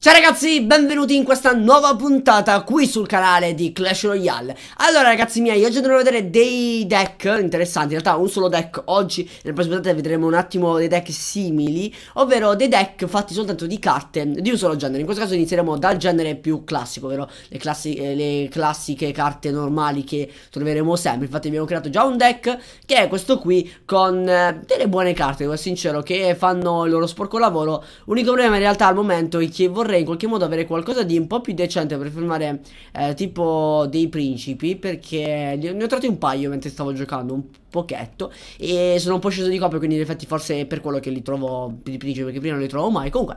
Ciao ragazzi, benvenuti in questa nuova puntata qui sul canale di Clash Royale Allora ragazzi miei, oggi andremo a vedere dei deck interessanti In realtà un solo deck oggi, nel prossimo puntata vedremo un attimo dei deck simili Ovvero dei deck fatti soltanto di carte di un solo genere In questo caso inizieremo dal genere più classico Ovvero le, classi eh, le classiche carte normali che troveremo sempre Infatti abbiamo creato già un deck che è questo qui Con eh, delle buone carte, devo essere sincero, che fanno il loro sporco lavoro L'unico problema in realtà al momento è che vorrei vorrei in qualche modo avere qualcosa di un po' più decente per filmare eh, tipo dei principi perché ne ho tratti un paio mentre stavo giocando, un pochetto e sono un po' sceso di copia quindi in effetti forse è per quello che li trovo di principi perché prima non li trovo mai. Comunque,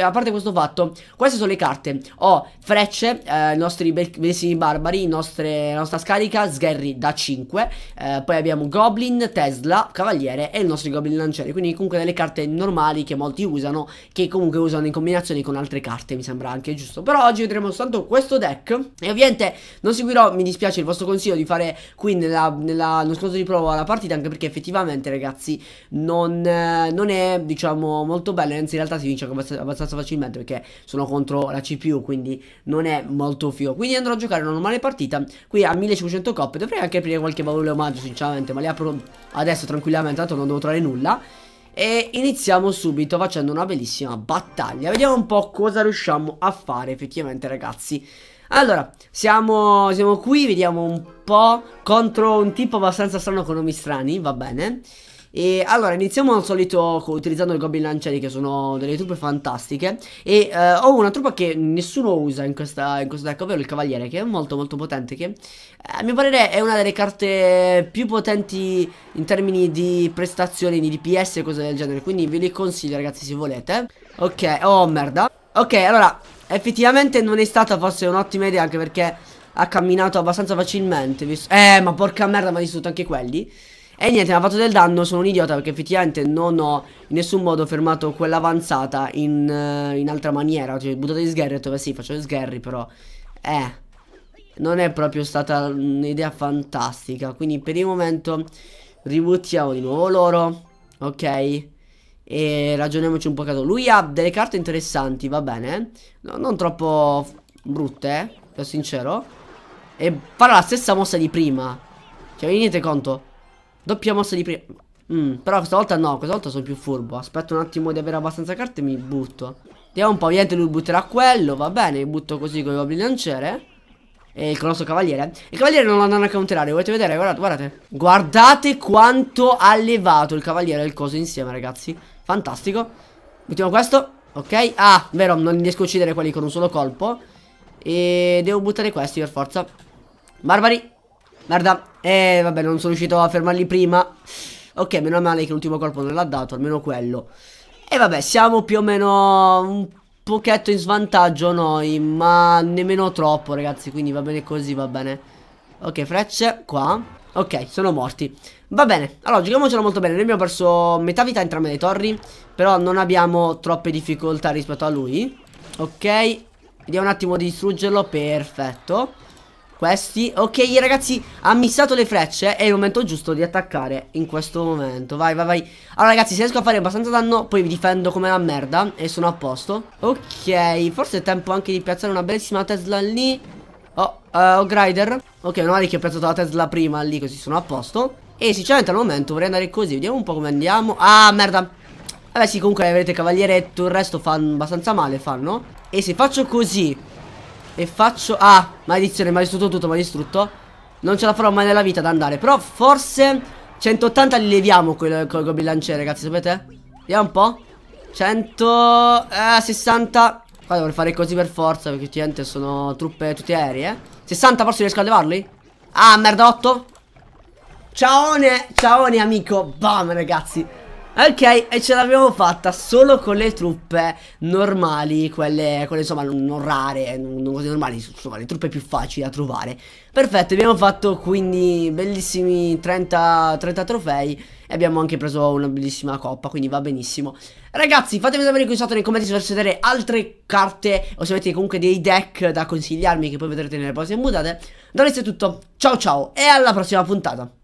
a parte questo fatto, queste sono le carte. Ho frecce, eh, i nostri bellissimi barbari, nostre, nostra scarica, sgherri da 5, eh, poi abbiamo goblin, tesla, cavaliere e il nostro goblin lancieri, quindi comunque delle carte normali che molti usano che comunque usano in combinazione con altre carte, mi sembra anche giusto. Però oggi vedremo soltanto questo deck. E ovviamente non seguirò, mi dispiace, il vostro consiglio di fare qui nella, nella, nello sconto di prova la partita, anche perché effettivamente, ragazzi, non, eh, non è, diciamo, molto bello. Anzi, in realtà si vince abbastanza, abbastanza facilmente perché sono contro la CPU, quindi non è molto figo. Quindi andrò a giocare una normale partita qui a 1500 coppe. Dovrei anche aprire qualche valore omaggio, sinceramente, ma le apro adesso tranquillamente, tanto non devo trovare nulla. E iniziamo subito facendo una bellissima battaglia Vediamo un po' cosa riusciamo a fare effettivamente ragazzi allora, siamo, siamo qui, vediamo un po' contro un tipo abbastanza strano con nomi strani, va bene. E allora iniziamo al solito utilizzando i goblin lancieri che sono delle truppe fantastiche E uh, ho una truppa che nessuno usa in, questa, in questo deck ovvero il cavaliere che è molto molto potente Che eh, a mio parere è una delle carte più potenti in termini di prestazioni di DPS e cose del genere Quindi ve li consiglio ragazzi se volete Ok oh merda Ok allora effettivamente non è stata forse un'ottima idea anche perché ha camminato abbastanza facilmente visto... Eh ma porca merda mi ha distrutto anche quelli e niente, mi ha fatto del danno, sono un idiota perché effettivamente non ho in nessun modo fermato quell'avanzata in, uh, in, altra maniera. Cioè, buttato gli sgherri, e ho detto, beh sì, faccio gli sgherri, però... Eh... Non è proprio stata un'idea fantastica. Quindi per il momento ributtiamo di nuovo loro. Ok? E ragioniamoci un po' caso. Lui ha delle carte interessanti, va bene. No, non troppo brutte, eh, per sincero. E farà la stessa mossa di prima. Cioè, vi rendete conto? Doppia mossa di prima. Mm, però questa volta no, questa volta sono più furbo. Aspetto un attimo di avere abbastanza carte e mi butto. Vediamo un po', niente, lui butterà quello, va bene, butto così con il goblin lanciere. E il colosso cavaliere. Il cavaliere non lo andranno a counterare, volete vedere? Guardate, guardate. Guardate quanto ha levato il cavaliere e il coso insieme, ragazzi. Fantastico. Buttiamo questo. Ok. Ah, vero, non riesco a uccidere quelli con un solo colpo. E devo buttare questi per forza. Barbari. Merda. E eh, vabbè, non sono riuscito a fermarli prima. Ok, meno male che l'ultimo colpo non l'ha dato, almeno quello. E vabbè, siamo più o meno un pochetto in svantaggio noi, ma nemmeno troppo, ragazzi. Quindi va bene così, va bene. Ok, frecce, qua. Ok, sono morti. Va bene, allora giochiamocelo molto bene. Noi abbiamo perso metà vita entrambe le torri, però non abbiamo troppe difficoltà rispetto a lui. Ok, vediamo un attimo di distruggerlo, perfetto. Questi Ok ragazzi ha missato le frecce È il momento giusto di attaccare in questo momento Vai vai vai Allora ragazzi se riesco a fare abbastanza danno Poi vi difendo come la merda E sono a posto Ok forse è tempo anche di piazzare una bellissima Tesla lì Oh uh, eh, ho Grider Ok non male che ho piazzato la Tesla prima lì Così sono a posto E sinceramente al momento vorrei andare così Vediamo un po' come andiamo Ah merda Vabbè sì comunque vedete cavaliere e tutto il resto fanno abbastanza male fanno E se faccio così e faccio... Ah, maledizione, mi ha distrutto tutto, mi ha distrutto Non ce la farò mai nella vita ad andare Però forse 180 li leviamo col, col goblin lanciere, ragazzi, sapete? Vediamo un po' 160 Qua dovrei fare così per forza Perché niente, sono truppe tutte aeree eh. 60 forse riesco a levarli? Ah merda 8 Ciaone Ciaone amico Bam ragazzi Ok, e ce l'abbiamo fatta solo con le truppe normali, quelle, quelle insomma non rare, non, non così normali, insomma le truppe più facili da trovare. Perfetto, abbiamo fatto quindi bellissimi 30, 30 trofei e abbiamo anche preso una bellissima coppa, quindi va benissimo. Ragazzi, fatemi sapere qui sotto nei commenti se volete vedere altre carte o se avete comunque dei deck da consigliarmi che poi vedrete nelle prossime puntate. Da è tutto, ciao ciao e alla prossima puntata.